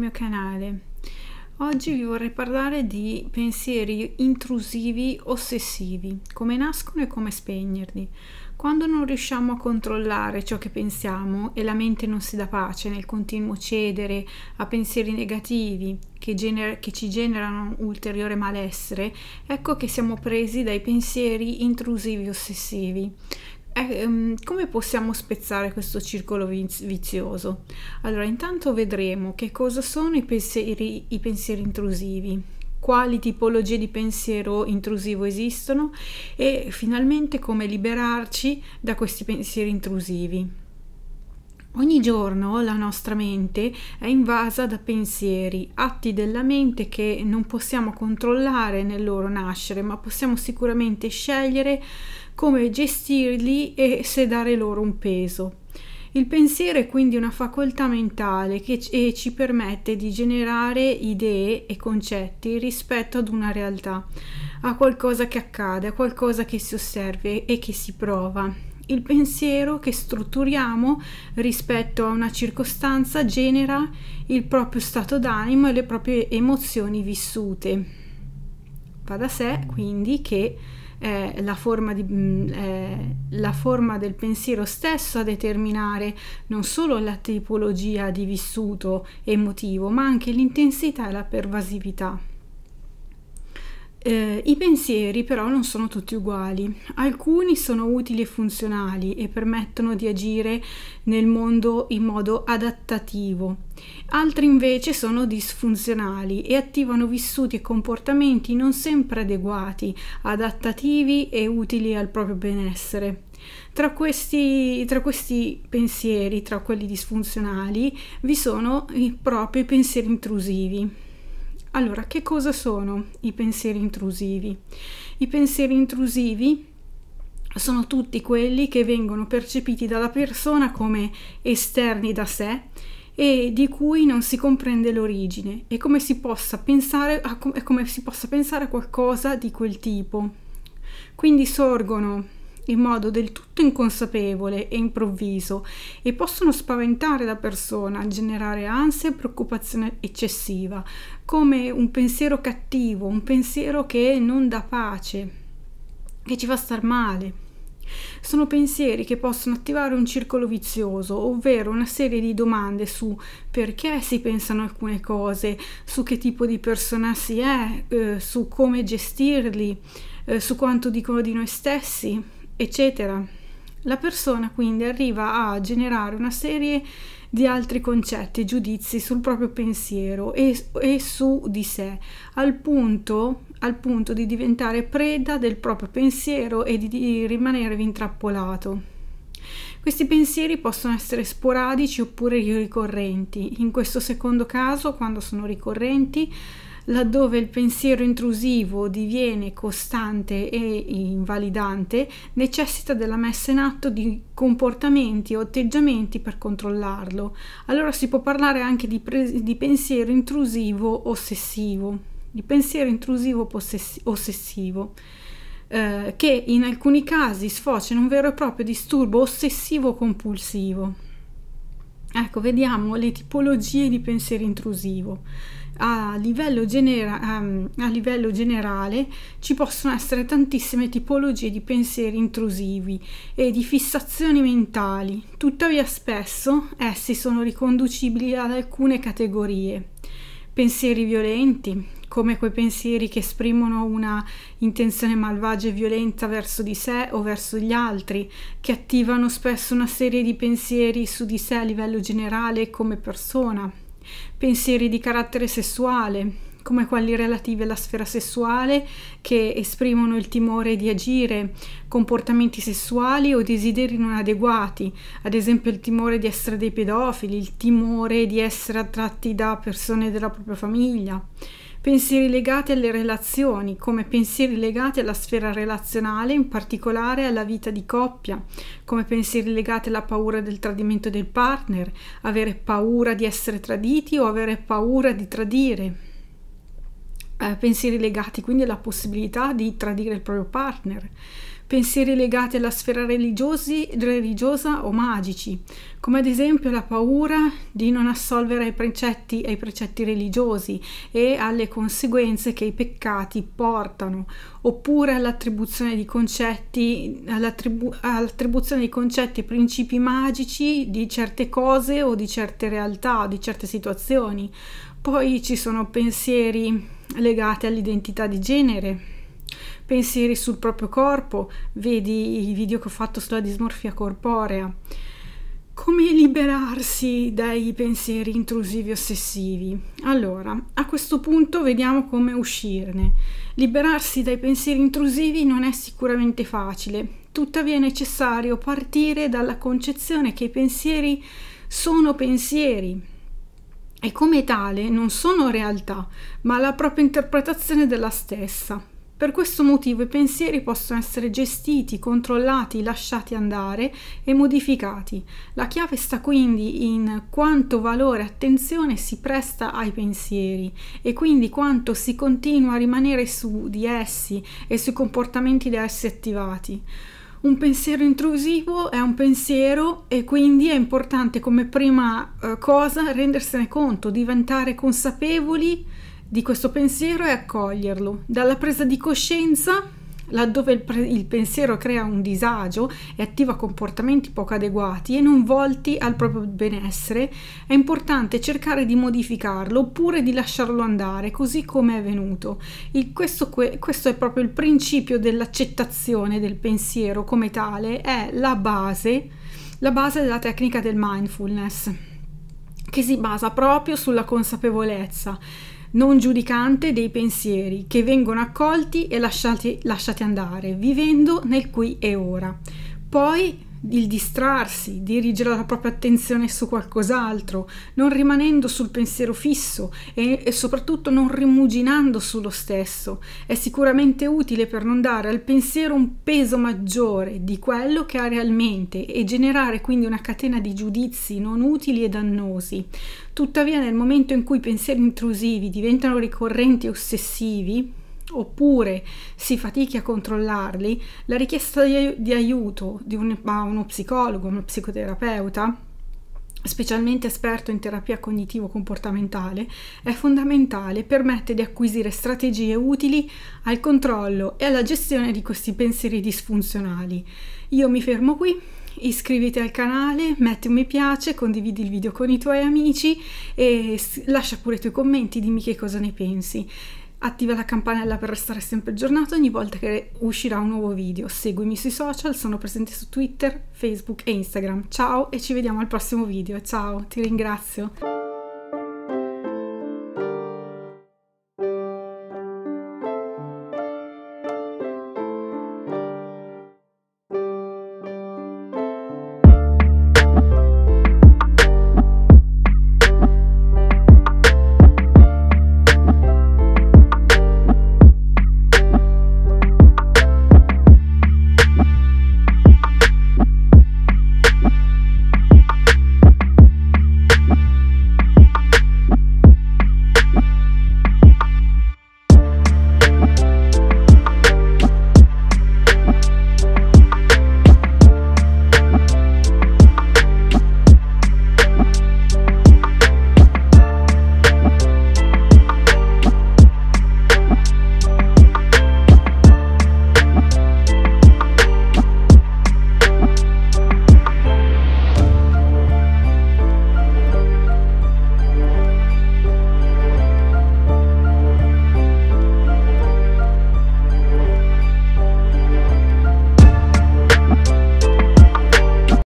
mio canale. Oggi vi vorrei parlare di pensieri intrusivi ossessivi, come nascono e come spegnerli. Quando non riusciamo a controllare ciò che pensiamo e la mente non si dà pace nel continuo cedere a pensieri negativi che, gener- che ci generano ulteriore malessere, ecco che siamo presi dai pensieri intrusivi ossessivi. Eh, ehm, come possiamo spezzare questo circolo vizioso? Allora, intanto vedremo che cosa sono i pensieri, i pensieri intrusivi, quali tipologie di pensiero intrusivo esistono e finalmente come liberarci da questi pensieri intrusivi. Ogni giorno la nostra mente è invasa da pensieri, atti della mente che non possiamo controllare nel loro nascere, ma possiamo sicuramente scegliere come gestirli e se dare loro un peso. Il pensiero è quindi una facoltà mentale che ci permette di generare idee e concetti rispetto ad una realtà, a qualcosa che accade, a qualcosa che si osserve e che si prova. Il pensiero che strutturiamo rispetto a una circostanza genera il proprio stato d'animo e le proprie emozioni vissute. Va da sé quindi che è la forma, di, mm, è la forma del pensiero stesso a determinare non solo la tipologia di vissuto emotivo, ma anche l'intensità e la pervasività. Eh, I pensieri però non sono tutti uguali, alcuni sono utili e funzionali e permettono di agire nel mondo in modo adattativo, altri invece sono disfunzionali e attivano vissuti e comportamenti non sempre adeguati, adattativi e utili al proprio benessere. Tra questi, tra questi, pensieri, tra quelli disfunzionali, vi sono i propri pensieri intrusivi. Allora, che cosa sono i pensieri intrusivi? I pensieri intrusivi sono tutti quelli che vengono percepiti dalla persona come esterni da sé e di cui non si comprende l'origine e come si possa pensare a, com- come si possa pensare a qualcosa di quel tipo. Quindi sorgono in modo del tutto inconsapevole e improvviso e possono spaventare la persona, generare ansia e preoccupazione eccessiva, come un pensiero cattivo, un pensiero che non dà pace, che ci fa star male. Sono pensieri che possono attivare un circolo vizioso, ovvero una serie di domande su perché si pensano alcune cose, su che tipo di persona si è, eh, su come gestirli, eh, su quanto dicono di noi stessi, eccetera. La persona quindi arriva a generare una serie di altri concetti, e giudizi sul proprio pensiero e, e su di sé, al punto, al punto, di diventare preda del proprio pensiero e di, di rimanerevi intrappolato. Questi pensieri possono essere sporadici oppure ricorrenti. In questo secondo caso, quando sono ricorrenti, laddove il pensiero intrusivo diviene costante e invalidante, necessita della messa in atto di comportamenti o atteggiamenti per controllarlo. Allora si può parlare anche di, pre- di pensiero intrusivo ossessivo, di pensiero intrusivo possess- ossessivo eh, che in alcuni casi sfocia in un vero e proprio disturbo ossessivo compulsivo. Ecco, vediamo le tipologie di pensiero intrusivo a livello, genera- um, a livello generale ci possono essere tantissime tipologie di pensieri intrusivi e di fissazioni mentali, tuttavia spesso essi sono riconducibili ad alcune categorie. Pensieri violenti, come quei pensieri che esprimono una intenzione malvagia e violenta verso di sé o verso gli altri, che attivano spesso una serie di pensieri su di sé a livello generale come persona, pensieri di carattere sessuale, come quelli relativi alla sfera sessuale che esprimono il timore di agire, comportamenti sessuali o desideri non adeguati, ad esempio il timore di essere dei pedofili, il timore di essere attratti da persone della propria famiglia pensieri legati alle relazioni, come pensieri legati alla sfera relazionale, in particolare alla vita di coppia, come pensieri legati alla paura del tradimento del partner, avere paura di essere traditi o avere paura di tradire, eh, pensieri legati quindi alla possibilità di tradire il proprio partner, pensieri legati alla sfera religiosa o magici, come ad esempio la paura di non assolvere ai precetti, ai precetti religiosi e alle conseguenze che i peccati portano, oppure all'attribuzione di concetti, all'attribuzione di concetti e principi magici di certe cose o di certe realtà, di certe situazioni, poi ci sono pensieri legati all'identità di genere, pensieri sul proprio corpo, vedi i video che ho fatto sulla dismorfia corporea, come liberarsi dai pensieri intrusivi ossessivi. Allora, a questo punto vediamo come uscirne. Liberarsi dai pensieri intrusivi non è sicuramente facile, tuttavia è necessario partire dalla concezione che i pensieri sono pensieri, e come tale non sono realtà, ma la propria interpretazione della stessa. Per questo motivo i pensieri possono essere gestiti, controllati, lasciati andare e modificati. La chiave sta quindi in quanto valore e attenzione si presta ai pensieri e quindi quanto si continua a rimanere su di essi e sui comportamenti da essi attivati un pensiero intrusivo è un pensiero e quindi è importante come prima eh, cosa rendersene conto, diventare consapevoli di questo pensiero e accoglierlo. Dalla presa di coscienza laddove il, pre- il pensiero crea un disagio e attiva comportamenti poco adeguati e non volti al proprio benessere, è importante cercare di modificarlo oppure di lasciarlo andare così come è venuto. Il, questo, questo è proprio il principio dell'accettazione del pensiero come tale, è la base, la base della tecnica del mindfulness che si basa proprio sulla consapevolezza non giudicante dei pensieri che vengono accolti e lasciati, lasciati andare, vivendo nel qui e ora. Poi il distrarsi, dirigere la propria attenzione su qualcos'altro, non rimanendo sul pensiero fisso e, e, soprattutto non rimuginando sullo stesso. È sicuramente utile per non dare al pensiero un peso maggiore di quello che ha realmente e generare quindi una catena di giudizi non utili e dannosi. Tuttavia nel momento in cui i pensieri intrusivi diventano ricorrenti e ossessivi, oppure si fatichi a controllarli, la richiesta di, aiuto di un, uno psicologo, uno psicoterapeuta, specialmente esperto in terapia cognitivo-comportamentale, è fondamentale e permette di acquisire strategie utili al controllo e alla gestione di questi pensieri disfunzionali. Io mi fermo qui, iscriviti al canale, metti un mi piace, condividi il video con i tuoi amici e lascia pure i tuoi commenti, dimmi che cosa ne pensi. Attiva la campanella per restare sempre aggiornato ogni volta che uscirà un nuovo video. Seguimi sui social, sono presente su Twitter, Facebook e Instagram. Ciao e ci vediamo al prossimo video. Ciao, ti ringrazio.